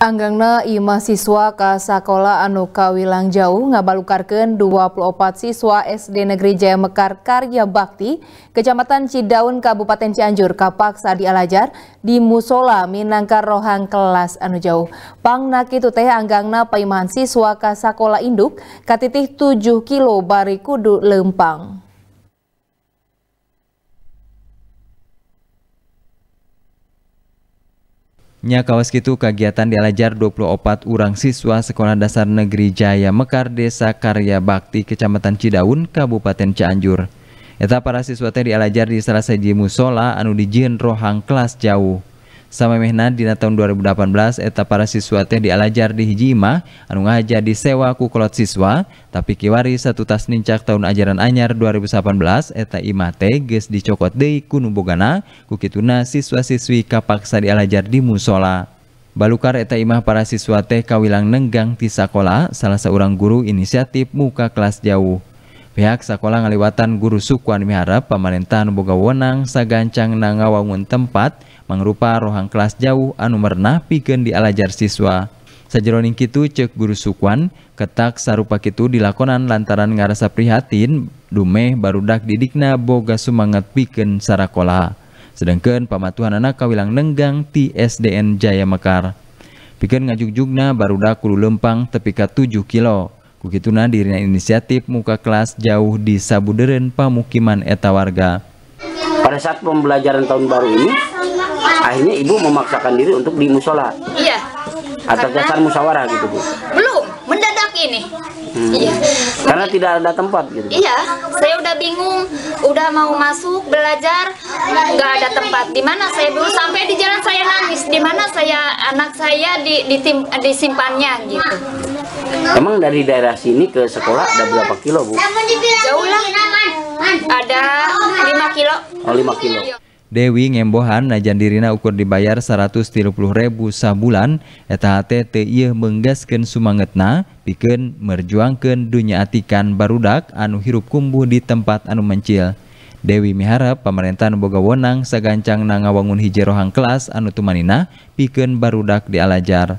Anggangna i mahasiswa ka sakola anu kawilang jauh ngabalukarkeun 24 siswa SD Negeri Jaya Mekar Karya Bakti, Kecamatan Cidaun Kabupaten Cianjur kapaksa dialajar di musola minangka rohang kelas anu jauh. Pangna kitu teh anggangna paimahan siswa ka induk katitih 7 kilo bariku kudu lempang. Nya kawas kitu kegiatan dialajar 24 orang siswa Sekolah Dasar Negeri Jaya Mekar Desa Karya Bakti Kecamatan Cidaun Kabupaten Cianjur. Eta para siswa teh dialajar di salah seji musola anu dijin rohang kelas jauh. Sama mehna dina tahun 2018 eta para siswa teh dialajar di Hijimah anu ngajar di sewa ku kolot siswa tapi kiwari satu tas nincak tahun ajaran anyar 2018 eta imah teh geus dicokot deui ku nubogana kukituna siswa-siswi kapaksa dialajar di musola. Balukar eta imah para siswa teh kawilang nenggang ti sakola salah seorang guru inisiatif muka kelas jauh pihak sekolah ngaliwatan guru sukuan miharap pemerintahan boga wonang sagancang nangawangun tempat mengrupa rohang kelas jauh anu mernah pikeun dialajar siswa sajeroning kitu cek guru sukuan ketak sarupa kitu dilakonan lantaran ngarasa prihatin dumeh barudak didikna boga sumangat pikeun sarakola sedangkan pamatuhan anak kawilang nenggang ti SDN Jaya Mekar pikeun jugna barudak kudu lempang tepi ka 7 kilo Kukituna dirinya inisiatif muka kelas jauh di Sabuderen pamukiman eta warga. Pada saat pembelajaran tahun baru ini, akhirnya ibu memaksakan diri untuk di musola. Iya. Atas dasar musyawarah gitu bu. Belum, mendadak ini. Hmm. Iya. Karena Mungkin. tidak ada tempat gitu. Iya, saya udah bingung, udah mau masuk belajar, nggak ada tempat. Di mana saya dulu sampai di jalan saya nangis, di mana saya anak saya di, di, disimpannya gitu. Emang dari daerah sini ke sekolah ada berapa kilo, Bu? Jauh lah. Ada 5 kilo. Oh, 5 kilo. Dewi ngembohan najan dirina ukur dibayar 130 ribu sabulan eta hati teh ieu menggaskeun sumangetna pikeun merjuangkeun dunia atikan barudak anu hirup kumbuh di tempat anu mencil. Dewi miharap pemerintahan boga wonang sagancang nangawangun ngawangun hiji rohang kelas anu tumanina pikeun barudak dialajar.